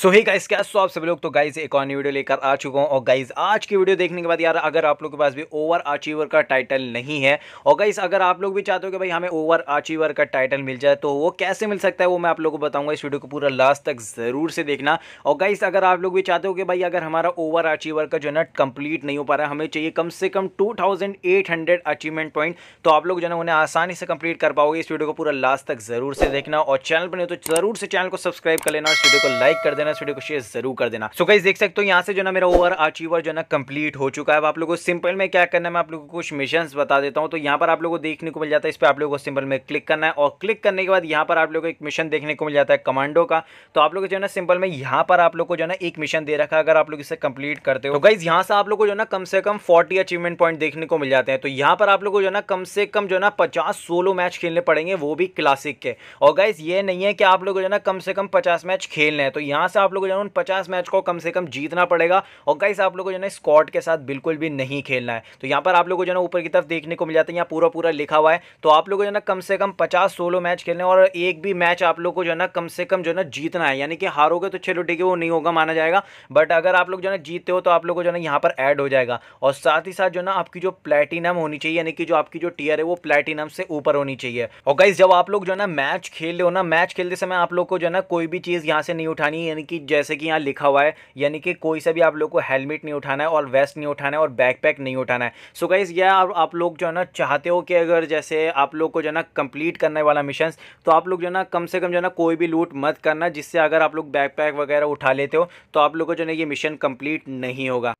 सो ही guys क्या सो आप सभी लोग तो गाइस एक और वीडियो लेकर आ चुका हूँ और गाइस आज की वीडियो देखने के बाद यार अगर आप लोग के पास भी ओवर अचीवर का टाइटल नहीं है और गाइस अगर आप लोग भी चाहते हो कि भाई हमें ओवर अचीवर का टाइटल मिल जाए तो वो कैसे मिल सकता है वो मैं आप लोगों को बताऊंगा इस वीडियो को पूरा लास्ट तक ज़रूर से देखना और गाइस अगर आप लोग भी चाहते हो कि भाई अगर हमारा ओवर अचीवर का जो है ना कंप्लीट नहीं हो पा रहा है हमें चाहिए कम से कम टू अचीवमेंट पॉइंट तो आप लोग जो है उन्हें आसानी से कंप्लीट कर पाओगे इस वीडियो को पूरा लास्ट तक ज़रूर से देखना और चैनल पर नहीं तो ज़रूर से चैनल को सब्सक्राइब कर लेना और इस वीडियो को लाइक कर देना ना इस वीडियो को शेयर जरूर कर देना सो कहीं देख सकते हो यहाँ से जो ना मेरा ओवर अचीवर जो ना कंप्लीट हो चुका है अब आप लोगों को सिंपल में क्या करना है मैं आप लोगों को कुछ मिशन बता देता हूँ तो यहाँ पर आप लोगों को देखने को मिल जाता है इस पर आप लोगों को सिंपल में क्लिक करना है और क्लिक करने के बाद यहाँ पर आप लोगों को एक मिशन देखने को मिल जाता है कमांडो का तो आप लोग जो है ना सिंपल में यहाँ पर आप लोग को जो है ना एक मिशन दे रखा है अगर आप लोग इसे कंप्लीट करते हो तो गाइज यहाँ से आप लोग को जो ना कम से कम फोर्टी अचीवमेंट पॉइंट देखने को मिल जाते हैं तो यहाँ पर आप लोग को जो ना कम से कम जो ना पचास सोलो मैच खेलने पड़ेंगे वो भी क्लासिक के और गाइज ये नहीं है कि आप लोग जो ना कम से कम पचास मैच खेलने हैं तो यहाँ से आप लोगों को जो है पचास मैच को कम से कम जीतना पड़ेगा और गाइस आप लोगों को जो है स्कॉट के साथ बिल्कुल भी नहीं खेलना है तो यहाँ पर आप लोगों को जो है ऊपर की तरफ देखने को मिल जाता है यहाँ पूरा पूरा लिखा हुआ है तो आप लोगों को जो है कम से कम पचास सोलो मैच खेलने और एक भी मैच आप लोग को जो है ना कम से कम जो है ना जीतना है यानी कि हारोगे तो चलो ठीक है वो नहीं होगा माना जाएगा बट अगर आप लोग जो है ना जीतते हो तो आप लोग को जो है ना यहाँ पर ऐड हो जाएगा और साथ ही साथ जो ना आपकी जो प्लेटिनम होनी चाहिए यानी कि जो आपकी जो टीयर है वो प्लेटिनम से ऊपर होनी चाहिए और गाइस जब आप लोग जो है ना मैच खेल रहे हो ना मैच खेलते समय आप लोग को जो है ना कोई भी चीज़ यहाँ से नहीं उठानी यानी कि जैसे कि यहाँ लिखा हुआ है यानी कि कोई सा भी आप लोग को हेलमेट नहीं उठाना है और वेस्ट नहीं उठाना है और बैकपैक नहीं उठाना है सो so गाइज़ यह आप, लोग जो है ना चाहते हो कि अगर जैसे आप लोग को जो है ना कंप्लीट करने वाला मिशन तो आप लोग जो है ना कम से कम जो है ना कोई भी लूट मत करना जिससे अगर आप लोग बैकपैक वगैरह उठा लेते हो तो आप लोग को जो है ना ये मिशन कंप्लीट नहीं होगा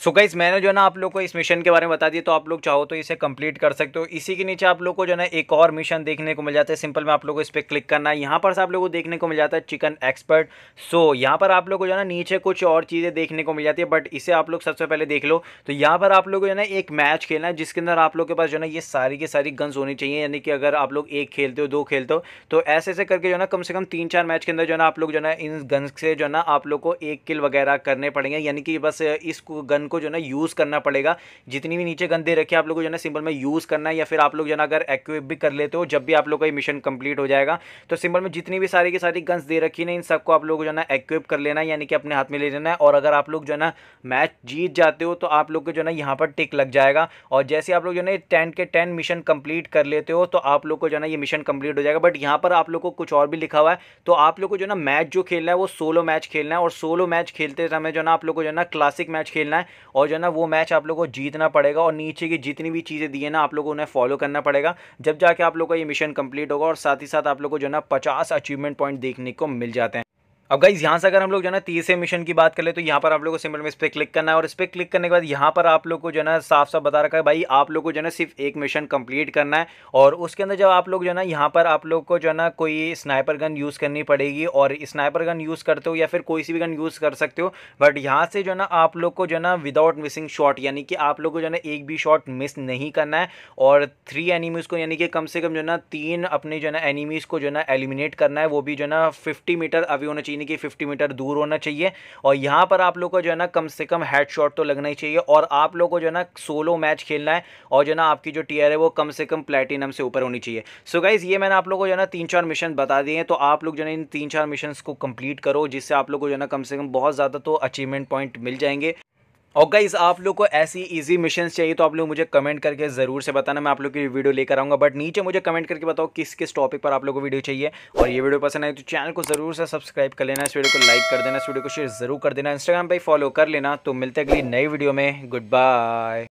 सो so गाइज मैंने जो है ना आप लोग को इस मिशन के बारे में बता दिया तो आप लोग चाहो तो इसे कंप्लीट कर सकते हो इसी के नीचे आप लोग को जो है ना एक और मिशन देखने को मिल जाता है सिंपल में आप लोग को इस पर क्लिक करना है यहाँ पर से आप लोगों को देखने को मिल जाता है चिकन एक्सपर्ट सो यहाँ पर आप लोग को जो है ना नीचे कुछ और चीज़ें देखने को मिल जाती है बट इसे आप लोग सबसे पहले देख लो तो यहाँ पर आप लोग को जो है ना एक मैच खेलना है जिसके अंदर आप लोग के पास जो है ना ये सारी की सारी गन्स होनी चाहिए यानी कि अगर आप लोग एक खेलते हो दो खेलते हो तो ऐसे ऐसे करके जो है ना कम से कम तीन चार मैच के अंदर जो है ना आप लोग जो है ना इन गन्स से जो है ना आप लोग को एक किल वगैरह करने पड़ेंगे यानी कि बस इस गन गन को जो है ना यूज़ करना पड़ेगा जितनी भी नीचे गन दे रखी है आप लोग को जो है ना सिंबल में यूज़ करना है या फिर आप लोग जो है ना अगर एक्विप भी कर लेते हो जब भी आप लोग का ये मिशन कंप्लीट हो जाएगा तो सिंपल में जितनी भी सारी की सारी गन्स दे रखी ना इन सबको आप लोग को जो है ना एक्विप कर लेना यानी कि अपने हाथ में ले लेना है और अगर आप लोग जो है ना मैच जीत जाते हो तो आप लोग को जो है ना यहाँ पर टिक लग जाएगा और जैसे आप लोग जो है ना टेन के टेन मिशन कंप्लीट कर लेते हो तो आप लोग को जो है ना ये मिशन कंप्लीट हो जाएगा बट यहाँ पर आप लोग को कुछ और भी लिखा हुआ है तो आप लोग को जो है ना मैच जो खेलना है वो सोलो मैच खेलना है और सोलो मैच खेलते समय जो है ना आप लोग को जो है ना क्लासिक मैच खेलना है और जो है ना वो मैच आप लोग को जीतना पड़ेगा और नीचे की जितनी भी चीज़ें दी है ना आप लोगों को उन्हें फॉलो करना पड़ेगा जब जाके आप लोग का ये मिशन कंप्लीट होगा और साथ ही साथ आप लोग को जो है ना पचास अचीवमेंट पॉइंट देखने को मिल जाते हैं अब गाइज यहाँ से अगर हम लोग जो है ना तीसरे मिशन की बात कर ले तो यहाँ पर आप लोगों को सिंपल में इस पर क्लिक करना है और इस पर क्लिक करने के बाद यहाँ पर आप लोग को जो है ना साफ साफ बता रखा है भाई आप लोग को जो है ना सिर्फ एक मिशन कंप्लीट करना है और उसके अंदर जब आप लोग जो है ना यहाँ पर आप लोग को जो है ना कोई स्नाइपर गन यूज़ करनी पड़ेगी और स्नाइपर गन यूज़ करते हो या फिर कोई सी भी गन यूज़ कर सकते हो बट यहाँ से जो है ना आप लोग को जो है ना विदाउट मिसिंग शॉट यानी कि आप लोग को जो है ना एक भी शॉट मिस नहीं करना है और थ्री एनिमीज़ को यानी कि कम से कम जो है ना तीन अपने जो है ना एनिमीज़ को जो है ना एलिमिनेट करना है वो भी जो है ना फिफ्टी मीटर अभी होना चाहिए यानी कि फिफ्टी मीटर दूर होना चाहिए और यहाँ पर आप लोग को जो है ना कम से कम हेड शॉट तो लगना ही चाहिए और आप लोग को जो है ना सोलो मैच खेलना है और जो ना आपकी जो टीयर है वो कम से कम प्लेटिनम से ऊपर होनी चाहिए सो so गाइज़ ये मैंने आप लोग को जो है ना तीन चार मिशन बता दिए हैं तो आप लोग जो है इन तीन चार मिशन को कम्प्लीट करो जिससे आप लोग को जो है ना कम से कम बहुत ज़्यादा तो अचीवमेंट पॉइंट मिल जाएंगे और गाइज़ आप लोग को ऐसी इजी मिशन चाहिए तो आप लोग मुझे कमेंट करके ज़रूर से बताना मैं आप लोग की वीडियो लेकर आऊँगा बट नीचे मुझे कमेंट करके बताओ किस किस टॉपिक पर आप लोग को वीडियो चाहिए और ये वीडियो पसंद आई तो चैनल को ज़रूर से सब्सक्राइब कर लेना इस वीडियो को लाइक कर देना इस वीडियो को शेयर ज़रूर कर देना इंस्टाग्राम पर फॉलो कर लेना तो मिलते अगली नई वीडियो में गुड बाय